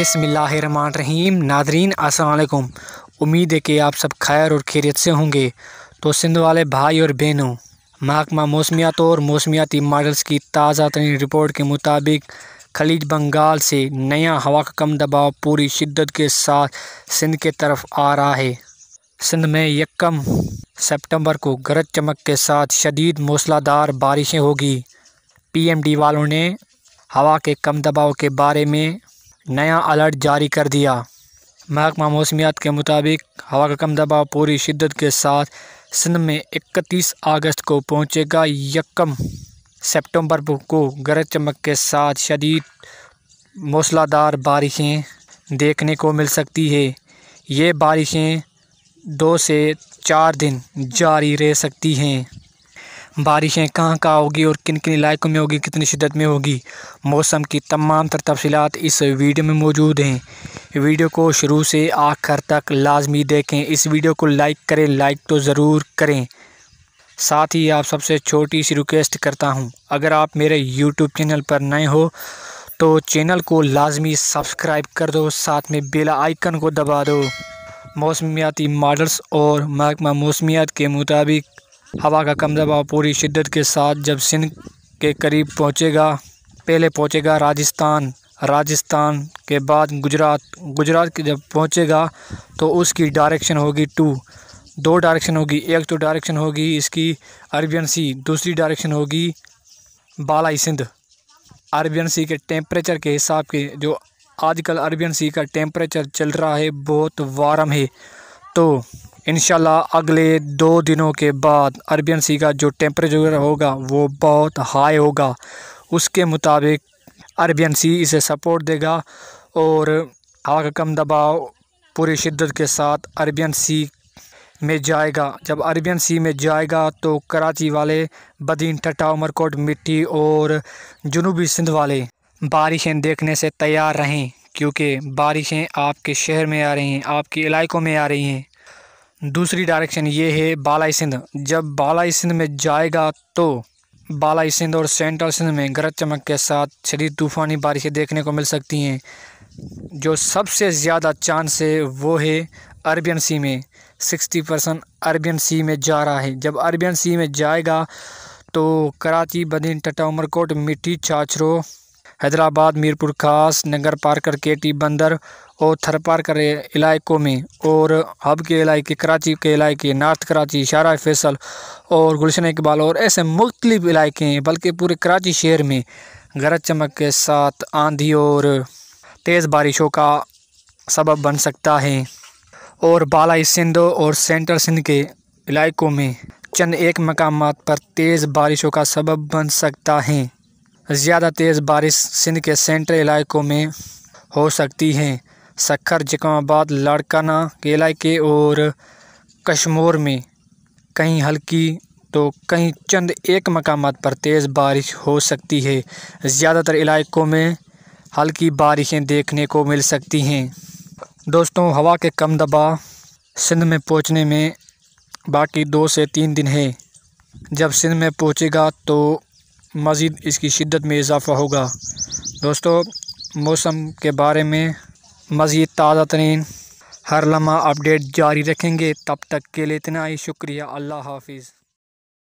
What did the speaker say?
बिसमीम नादरीन असलकुम उम्मीद है कि आप सब खैर और खैरियत से होंगे तो सिंध वाले भाई और बहनों महकमा मौसमियात और मौसमियाती मॉडल्स की ताज़ा तरीन रिपोर्ट के मुताबिक खलीज बंगाल से नया हवा का कम दबाव पूरी शिद्दत के साथ सिंध के तरफ आ रहा है सिंध में यकम सितंबर को गरज चमक के साथ शदीद मौसलाधार बारिशें होगी डी वालों ने हवा के कम दबाव के बारे में नया अलर्ट जारी कर दिया महकमा मौसमियात के मुताबिक हवा का कम दबाव पूरी शिद्दत के साथ सिंध में 31 अगस्त को पहुंचेगा यकम सितंबर को गरज चमक के साथ शदीद मौसलाधार बारिशें देखने को मिल सकती है ये बारिशें दो से चार दिन जारी रह सकती हैं बारिशें कहाँ कहाँ होगी और किन किन इलाकों में होगी कितनी शिदत में होगी मौसम की तमाम तर तफसीत इस वीडियो में मौजूद हैं वीडियो को शुरू से आखिर तक लाजमी देखें इस वीडियो को लाइक करें लाइक तो ज़रूर करें साथ ही आप सबसे छोटी सी रिक्वेस्ट करता हूँ अगर आप मेरे यूट्यूब चैनल पर नए हो तो चैनल को लाजमी सब्सक्राइब कर दो साथ में बेला आइकन को दबा दो मौसमियाती मॉडल्स और महकमा मौसमियात के मुताबिक हवा का कम दबाव पूरी शिद्दत के साथ जब सिंध के करीब पहुंचेगा पहले पहुंचेगा राजस्थान राजस्थान के बाद गुजरात गुजरात के जब पहुंचेगा तो उसकी डायरेक्शन होगी टू दो डायरेक्शन होगी एक तो डायरेक्शन होगी इसकी अरबियन सी दूसरी डायरेक्शन होगी बालाई सिंध अरबियन सी के टेम्परेचर के हिसाब के जो आजकल अरबियन सी का टेम्परेचर चल रहा है बहुत वार्म है तो इन अगले दो दिनों के बाद अरबियन सी का जो टेम्परेचर होगा वो बहुत हाई होगा उसके मुताबिक अरबियन सी इसे सपोर्ट देगा और हवा का कम दबाव पूरी शिद्दत के साथ अरबियन सी में जाएगा जब अरबियन सी में जाएगा तो कराची वाले बदीन टटा उमरकोट मिट्टी और जनूबी सिंध वाले बारिशें देखने से तैयार रहें क्योंकि बारिशें आपके शहर में आ रही हैं आपके इलाकों में आ रही हैं दूसरी डायरेक्शन ये है बालाई सिंध जब बालाई सिंध में जाएगा तो बालाई सिंध और सेंट्रल सिंध में गरज चमक के साथ शरीर तूफ़ानी बारिशें देखने को मिल सकती हैं जो सबसे ज़्यादा चांस है वो है अरबियन सी में सिक्सटी परसेंट अरबियन सी में जा रहा है जब अरबियन सी में जाएगा तो कराची बदिन टटा उमरकोट मिट्टी छाछरो हैदराबाद मीरपुर खास नगर पार्कर केटी बंदर और थरपार कर इलाकों में और हब के इलाके कराची के इलाके नार्थ कराची शारा फैसल और गुलशन इकबाल और ऐसे मुख्तलिफ इलाके हैं बल्कि पूरे कराची शहर में गरज चमक के साथ आंधी और तेज़ बारिशों का सबब बन सकता है और बालाई सिंध और सेंटर सिंध के इलाकों में चंद एक मकाम पर तेज़ बारिशों का सबब बन सकता है ज़्यादा तेज़ बारिश सिंध के सेंट्रल इलाकों में हो सकती हैं सखर जिकमाबाद लाड़काना के इलाके और कश्मोर में कहीं हल्की तो कहीं चंद एक मकाम पर तेज़ बारिश हो सकती है ज़्यादातर इलाकों में हल्की बारिशें देखने को मिल सकती हैं दोस्तों हवा के कम दबाव सिंध में पहुंचने में बाकी दो से तीन दिन है जब सिंध में पहुंचेगा तो मज़ीद इसकी शिद्दत में इजाफ़ा होगा दोस्तों मौसम के बारे में मज़ीद ताज़ा तरीन हर लम्हा अपडेट जारी रखेंगे तब तक के लिए इतना ही शुक्रिया अल्लाह हाफिज़